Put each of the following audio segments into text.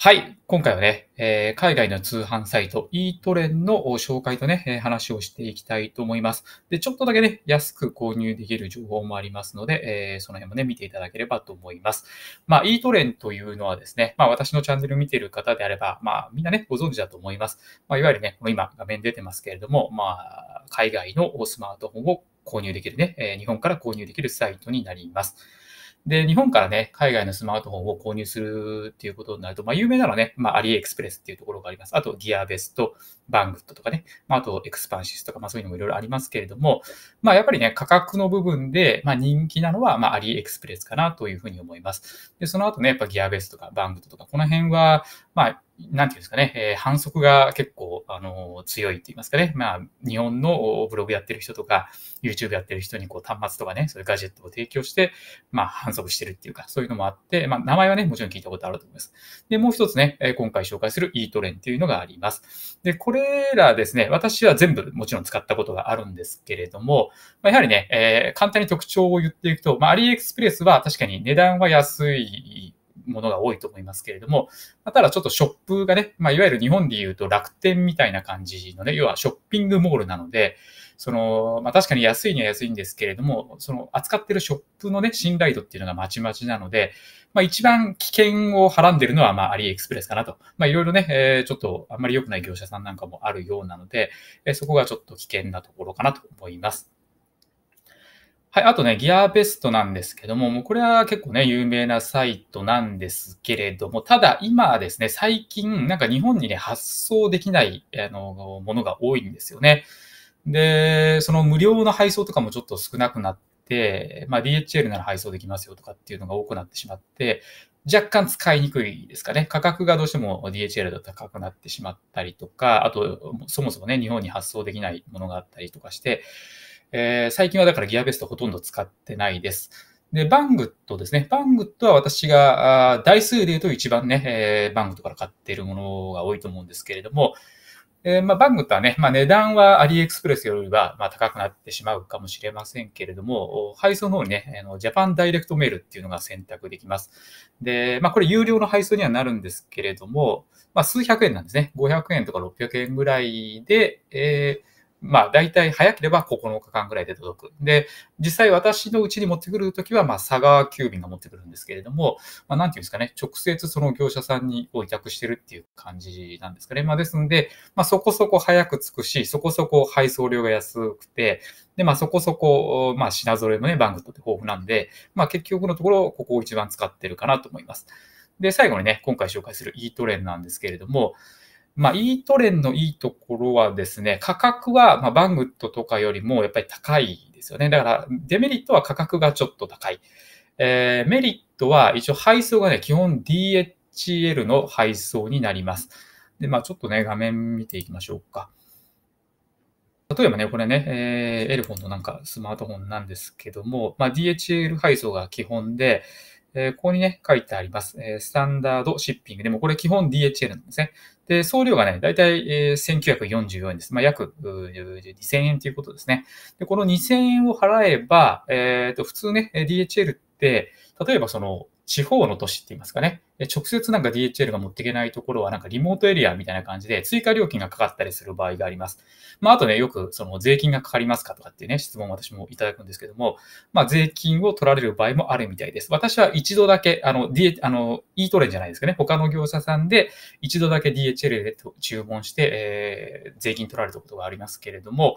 はい。今回はね、えー、海外の通販サイト e トレンの紹介とね、え話をしていきたいと思います。で、ちょっとだけね、安く購入できる情報もありますので、えー、その辺もね、見ていただければと思います。まあ、e トレンというのはですね、まあ、私のチャンネル見てる方であれば、まあ、みんなね、ご存知だと思います。まあ、いわゆるね、この今、画面出てますけれども、まあ、海外のスマートフォンを購入できるね、えー、日本から購入できるサイトになります。で、日本からね、海外のスマートフォンを購入するっていうことになると、まあ、有名なのはね、まあ、アリエクスプレスっていうところがあります。あと、ギアベスト、バングットとかね、まあ、あと、エクスパンシスとか、まあ、そういうのもいろいろありますけれども、まあ、やっぱりね、価格の部分で、まあ、人気なのは、まあ、アリエクスプレスかなというふうに思います。で、その後ね、やっぱギアベストとか、バングットとか、この辺は、まあ、なんていうんですかね、えー、反則が結構、あのー、強いって言いますかね、まあ、日本のブログやってる人とか、YouTube やってる人にこう端末とかね、そういうガジェットを提供して、まあ、反則してるっていうか、そういうのもあって、まあ、名前はね、もちろん聞いたことあると思います。で、もう一つね、え今回紹介する e トレンっていうのがあります。で、これらですね、私は全部もちろん使ったことがあるんですけれども、まあ、やはりね、えー、簡単に特徴を言っていくと、まあ、アリ i e x p r e は確かに値段は安いものが多いと思いますけれども、まただちょっとショップがね、まあ、いわゆる日本で言うと楽天みたいな感じのね、要はショッピングモールなので、その、まあ、確かに安いには安いんですけれども、その扱ってるショップのね、信頼度っていうのがまちまちなので、まあ、一番危険をはらんでるのは、まあ、アリエクスプレスかなと。まあ、いろいろね、えー、ちょっとあんまり良くない業者さんなんかもあるようなので、えー、そこがちょっと危険なところかなと思います。はい、あとね、ギアベストなんですけども、もうこれは結構ね、有名なサイトなんですけれども、ただ今ですね、最近、なんか日本にね、発送できないあのものが多いんですよね。で、その無料の配送とかもちょっと少なくなって、まあ、DHL なら配送できますよとかっていうのが多くなってしまって、若干使いにくいですかね。価格がどうしても DHL だと高くなってしまったりとか、あと、そもそもね、日本に発送できないものがあったりとかして、えー、最近はだからギアベストほとんど使ってないです。で、バングットですね。バングットは私が台数で言うと一番ね、えー、バングットから買っているものが多いと思うんですけれども、えー、まあ、バングットはね、まあ、値段はアリエクスプレスよりはまあ高くなってしまうかもしれませんけれども、配送の方にね、あのジャパンダイレクトメールっていうのが選択できます。で、まあ、これ有料の配送にはなるんですけれども、まあ、数百円なんですね。500円とか600円ぐらいで、えーまあ、大体早ければ9日間ぐらいで届く。で、実際私のうちに持ってくるときは、まあ、佐川急便が持ってくるんですけれども、まあ、なんていうんですかね、直接その業者さんに委託してるっていう感じなんですかね。まあ、ですんで、まあ、そこそこ早く着くし、そこそこ配送料が安くて、で、まあ、そこそこ、まあ、品揃えもね、バングットって豊富なんで、まあ、結局のところ、ここを一番使ってるかなと思います。で、最後にね、今回紹介する e トレンなんですけれども、まあ、E トレンのいいところはですね、価格は、まバングットとかよりもやっぱり高いですよね。だから、デメリットは価格がちょっと高い。えー、メリットは一応配送がね、基本 DHL の配送になります。で、まあ、ちょっとね、画面見ていきましょうか。例えばね、これね、えー、エルフォンのなんかスマートフォンなんですけども、まあ、DHL 配送が基本で、えここにね、書いてあります。えスタンダードシッピング。でもこれ基本 DHL なんですね。で、送料がね、だいたい1944円です。まあ、約2000円ということですね。で、この2000円を払えば、えっ、ー、と、普通ね、DHL って、例えばその、地方の都市って言いますかね、直接なんか DHL が持っていけないところはなんかリモートエリアみたいな感じで追加料金がかかったりする場合があります。まあ、あとね、よくその税金がかかりますかとかっていうね、質問を私もいただくんですけども、まあ、税金を取られる場合もあるみたいです。私は一度だけ、あの、D、あの、e トレンじゃないですかね、他の業者さんで一度だけ DHL で注文して、えー、税金取られたことがありますけれども、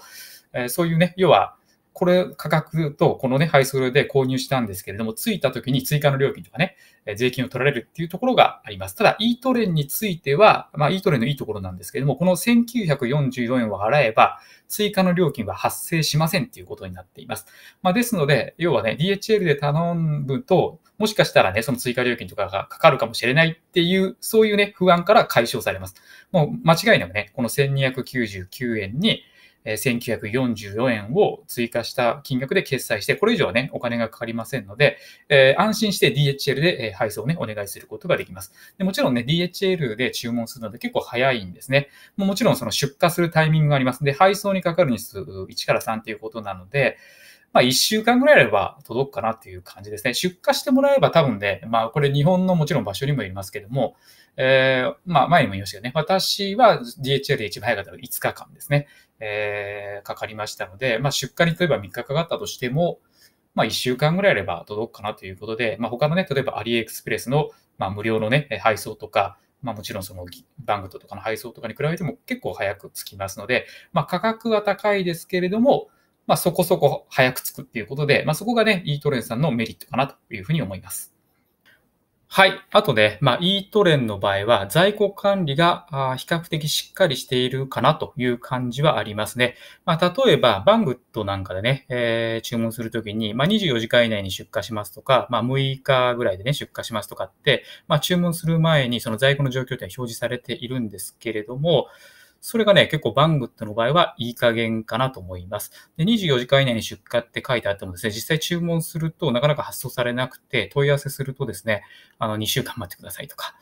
えー、そういうね、要は、これ価格とこのね、ハイ配ロで購入したんですけれども、着いた時に追加の料金とかね、税金を取られるっていうところがあります。ただ、イートレンについては、まあ、ートレンのいいところなんですけれども、この1944円を払えば、追加の料金は発生しませんっていうことになっています。まあ、ですので、要はね、DHL で頼むと、もしかしたらね、その追加料金とかがかかるかもしれないっていう、そういうね、不安から解消されます。もう間違いなくね、この1299円に、え1944円を追加した金額で決済して、これ以上はね、お金がかかりませんので、えー、安心して DHL で、え配送をね、お願いすることができます。でもちろんね、DHL で注文するので結構早いんですね。もちろんその出荷するタイミングがあります。で、配送にかかる日数1から3ということなので、まあ、1週間ぐらいあれば届くかなっていう感じですね。出荷してもらえば多分ね、まあ、これ日本のもちろん場所にもよりますけども、えー、まあ、前にも言いましたよね。私は DHL で一番早かったの5日間ですね。えー、かかりましたので、まあ、出荷に例えば3日かかったとしても、まあ、1週間ぐらいあれば届くかなということで、まあ、他のね、例えばアリエクスプレスの、まあ、無料のね、配送とか、まあ、もちろんそのバングトとかの配送とかに比べても結構早く着きますので、まあ、価格は高いですけれども、まあ、そこそこ早く着くっていうことで、まあ、そこがね、E トレンさんのメリットかなというふうに思います。はい。あとで、まあ、E トレンの場合は、在庫管理が比較的しっかりしているかなという感じはありますね。まあ、例えば、バングットなんかでね、えー、注文するときに、まあ、24時間以内に出荷しますとか、まあ、6日ぐらいでね、出荷しますとかって、まあ、注文する前にその在庫の状況って表示されているんですけれども、それがね、結構バングットの場合はいい加減かなと思います。で、24時間以内に出荷って書いてあってもですね、実際注文するとなかなか発送されなくて、問い合わせするとですね、あの、2週間待ってくださいとか、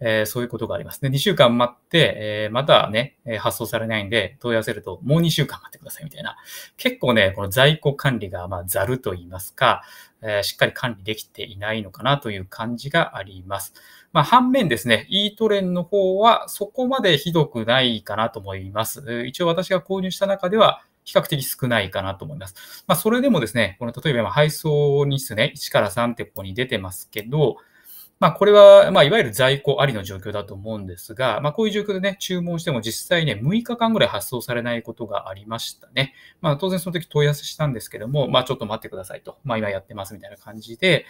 えー、そういうことがあります。ね。2週間待って、えー、またね、発送されないんで、問い合わせると、もう2週間待ってくださいみたいな。結構ね、この在庫管理が、まあ、ざると言いますか、えー、しっかり管理できていないのかなという感じがあります。まあ、反面ですね、E トレンの方はそこまでひどくないかなと思います。一応私が購入した中では比較的少ないかなと思います。まあ、それでもですね、この例えば今配送日数ね、1から3ってここに出てますけど、まあ、これは、まあ、いわゆる在庫ありの状況だと思うんですが、まあ、こういう状況でね、注文しても実際ね、6日間ぐらい発送されないことがありましたね。まあ、当然その時問い合わせしたんですけども、まあ、ちょっと待ってくださいと。まあ、今やってますみたいな感じで、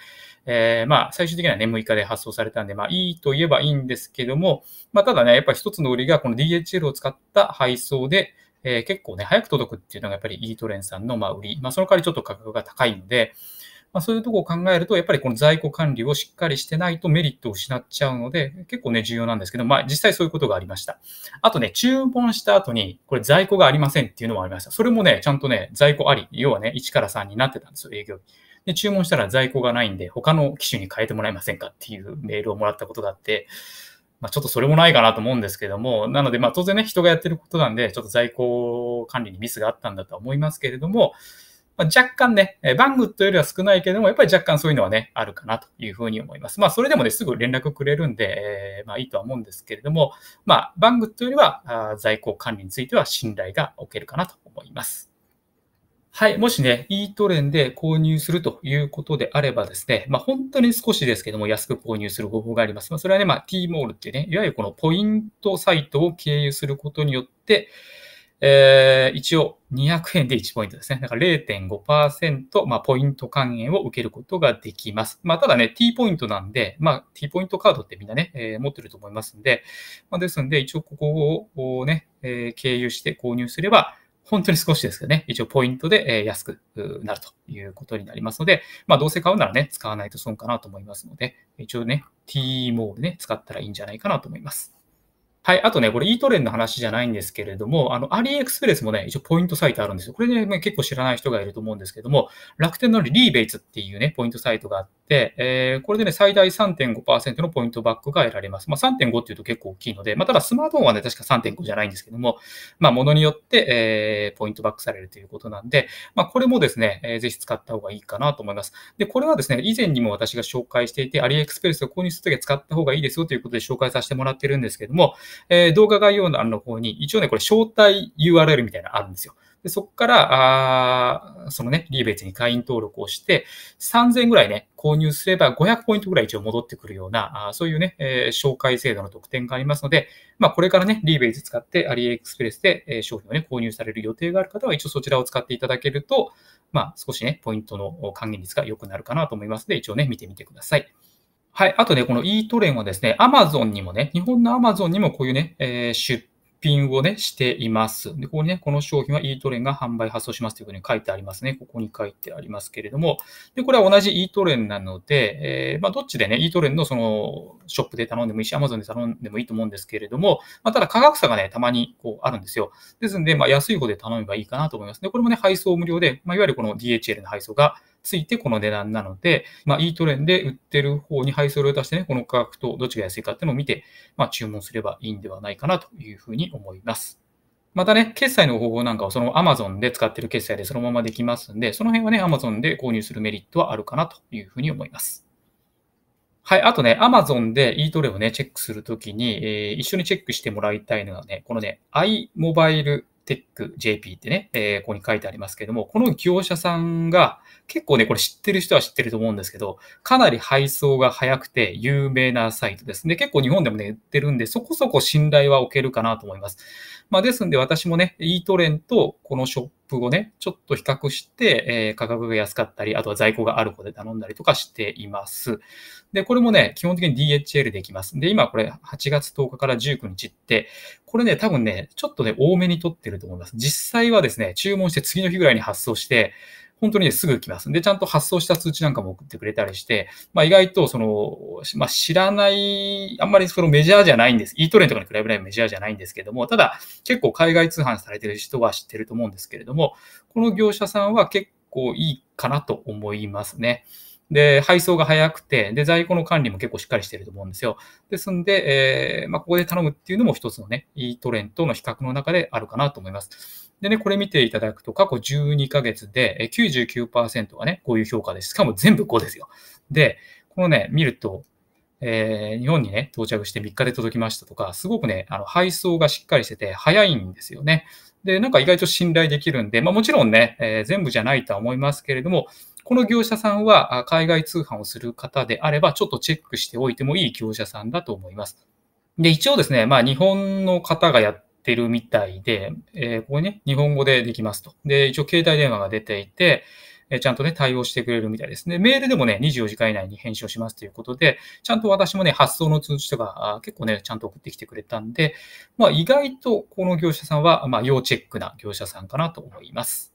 えー、まあ、最終的にはね、6日で発送されたんで、まあ、いいと言えばいいんですけども、まあ、ただね、やっぱり一つの売りが、この DHL を使った配送で、えー、結構ね、早く届くっていうのがやっぱり e トレンさんのまあ売り。まあ、その代わりちょっと価格が高いので、まあ、そういうとこを考えると、やっぱりこの在庫管理をしっかりしてないとメリットを失っちゃうので、結構ね、重要なんですけど、まあ、実際そういうことがありました。あとね、注文した後に、これ在庫がありませんっていうのもありました。それもね、ちゃんとね、在庫あり、要はね、1から3になってたんですよ、営業日。で、注文したら在庫がないんで、他の機種に変えてもらえませんかっていうメールをもらったことがあって、まあ、ちょっとそれもないかなと思うんですけども、なので、まあ、当然ね、人がやってることなんで、ちょっと在庫管理にミスがあったんだとは思いますけれども、まあ、若干ね、バングというよりは少ないけれども、やっぱり若干そういうのはね、あるかなというふうに思います。まあ、それでもね、すぐ連絡くれるんで、えー、まあ、いいとは思うんですけれども、まあ、バングというよりは、在庫管理については信頼がおけるかなと思います。はい。もしね、e トレンで購入するということであればですね、まあ本当に少しですけども安く購入する方法があります。まあそれはね、まあ t モールっていうね、いわゆるこのポイントサイトを経由することによって、えー、一応200円で1ポイントですね。だから0.5%、まあ、ポイント還元を受けることができます。まあ、ただね、T ポイントなんで、まあ、T ポイントカードってみんなね、えー、持ってると思いますんで、まあ、ですんで、一応ここをね、えー、経由して購入すれば、本当に少しですけどね、一応ポイントで安くなるということになりますので、まあどうせ買うならね、使わないと損かなと思いますので、一応ね、T モールね、使ったらいいんじゃないかなと思います。はい。あとね、これ、イートレンの話じゃないんですけれども、あの、アリエクスプレスもね、一応ポイントサイトあるんですよ。これね、まあ、結構知らない人がいると思うんですけども、楽天のリーベイツっていうね、ポイントサイトがあって、えー、これでね、最大3.5%のポイントバックが得られます。まあ、3.5っていうと結構大きいので、まあ、ただスマートフォンはね、確か3.5じゃないんですけども、まあ、ものによって、えー、ポイントバックされるということなんで、まあ、これもですね、えー、ぜひ使った方がいいかなと思います。で、これはですね、以前にも私が紹介していて、アリエクスプレスを購入するときは使った方がいいですよということで紹介させてもらってるんですけども、えー、動画概要欄の方に、一応ね、これ招待 URL みたいなのあるんですよ。でそこから、あそのね、リーベイツに会員登録をして、3000ぐらいね、購入すれば500ポイントぐらい一応戻ってくるような、あそういうね、えー、紹介制度の特典がありますので、まあこれからね、リーベイズ使ってアリエクスプレスで、えー、商品をね、購入される予定がある方は一応そちらを使っていただけると、まあ少しね、ポイントの還元率が良くなるかなと思いますので、一応ね、見てみてください。はい。あとね、この e トレンはですね、Amazon にもね、日本のアマゾンにもこういうね、えー、出品をね、しています。で、ここにね、この商品は e トレンが販売発送しますというふうに書いてありますね。ここに書いてありますけれども、で、これは同じ e トレンなので、えー、まあ、どっちでね、e トレンのその、ショップで頼んでもいいし、Amazon で頼んでもいいと思うんですけれども、まあ、ただ価格差がね、たまにこうあるんですよ。ですんで、まあ、安い方で頼めばいいかなと思います。で、これもね、配送無料で、まあ、いわゆるこの DHL の配送が、ついてこの値段なので、まあ、E トレンで売ってる方に配送料を出してね、この価格とどっちが安いかっていうのを見て、まあ、注文すればいいんではないかなというふうに思います。またね、決済の方法なんかはその Amazon で使ってる決済でそのままできますんで、その辺はね、Amazon で購入するメリットはあるかなというふうに思います。はい。あとね、Amazon で e トレをね、チェックするときに、えー、一緒にチェックしてもらいたいのはね、このね、iMobile テック JP ってね、えー、ここに書いてありますけども、この業者さんが結構ね、これ知ってる人は知ってると思うんですけど、かなり配送が早くて有名なサイトですね。結構日本でもね、売ってるんで、そこそこ信頼は置けるかなと思います。まあ、ですんで私もね、e トレンとこのショッププをね、ちょっと比較して、え価格が安かったり、あとは在庫がある方で頼んだりとかしています。で、これもね、基本的に DHL でいきます。で、今これ8月10日から19日って、これね、多分ね、ちょっとね、多めに取ってると思います。実際はですね、注文して次の日ぐらいに発送して、本当に、ね、すぐ来ます。で、ちゃんと発送した通知なんかも送ってくれたりして、まあ、意外とその、まあ、知らない、あんまりそのメジャーじゃないんです。e トレンとかに比べないメジャーじゃないんですけども、ただ結構海外通販されてる人は知ってると思うんですけれども、この業者さんは結構いいかなと思いますね。で、配送が早くて、で、在庫の管理も結構しっかりしてると思うんですよ。ですんで、えー、まあ、ここで頼むっていうのも一つのね、いいトレンドの比較の中であるかなと思います。でね、これ見ていただくと、過去12ヶ月で99%はね、こういう評価です。しかも全部5ですよ。で、このね、見ると、えー、日本にね、到着して3日で届きましたとか、すごくね、あの配送がしっかりしてて、早いんですよね。で、なんか意外と信頼できるんで、まあ、もちろんね、えー、全部じゃないとは思いますけれども、この業者さんは海外通販をする方であれば、ちょっとチェックしておいてもいい業者さんだと思います。で、一応ですね、まあ、日本の方がやってるみたいで、えー、ここね、日本語でできますと。で、一応携帯電話が出ていて、えちゃんとね、対応してくれるみたいですね。メールでもね、24時間以内に返信をしますということで、ちゃんと私もね、発送の通知とか、結構ね、ちゃんと送ってきてくれたんで、まあ、意外とこの業者さんは、まあ、要チェックな業者さんかなと思います。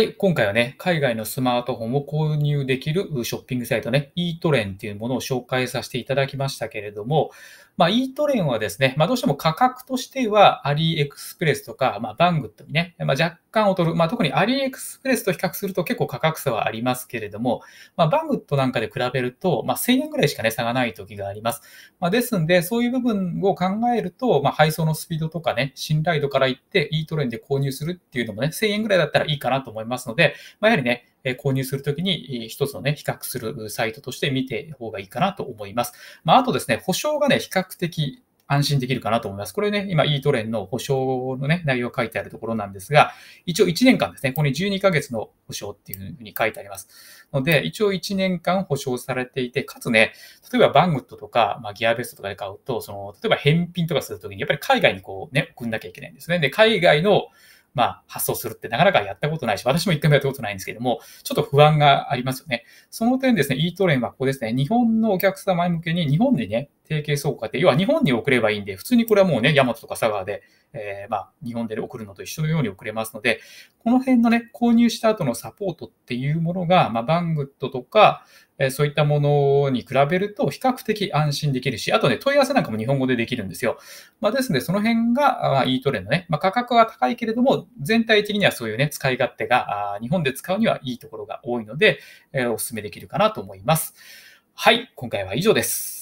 はい、今回はね、海外のスマートフォンを購入できるショッピングサイトね、e トレンっていうものを紹介させていただきましたけれども、まあ、ートレインはですね、まあ、どうしても価格としては、アリエクスプレスとか、まあ、バングットにね、まあ、若干劣る、まあ、特にアリエクスプレスと比較すると結構価格差はありますけれども、まあ、バングットなんかで比べると、まあ、1000円ぐらいしかね、差がない時があります。まあ、ですんで、そういう部分を考えると、まあ、配送のスピードとかね、信頼度からいって、イートレインで購入するっていうのもね、1000円ぐらいだったらいいかなと思いますので、まあ、やはりね、購入するときに一つのね、比較するサイトとして見て方がいいかなと思います。まあ、あとですね、保証がね、比較的安心できるかなと思います。これね、今 E トレンの保証のね、内容を書いてあるところなんですが、一応1年間ですね、ここに12ヶ月の保証っていうふうに書いてあります。ので、一応1年間保証されていて、かつね、例えばバングットとか、まあ、ギアベストとかで買うと、その、例えば返品とかするときに、やっぱり海外にこうね、送んなきゃいけないんですね。で、海外のまあ、発送するってなかなかやったことないし、私も一回もやったことないんですけども、ちょっと不安がありますよね。その点ですね、e トレインはここですね、日本のお客様向けに日本にね、提携総庫って、要は日本に送ればいいんで、普通にこれはもうね、ヤマトとか佐川で、えー、まあ、日本で送るのと一緒のように送れますので、この辺のね、購入した後のサポートっていうものが、まあ、バングットとか、えそういったものに比べると比較的安心できるし、あとね、問い合わせなんかも日本語でできるんですよ。まあ、ですので、その辺が、まあ、E トレンドね、まあ、価格は高いけれども、全体的にはそういうね、使い勝手があ日本で使うにはいいところが多いので、えお勧めできるかなと思います。はい、今回は以上です。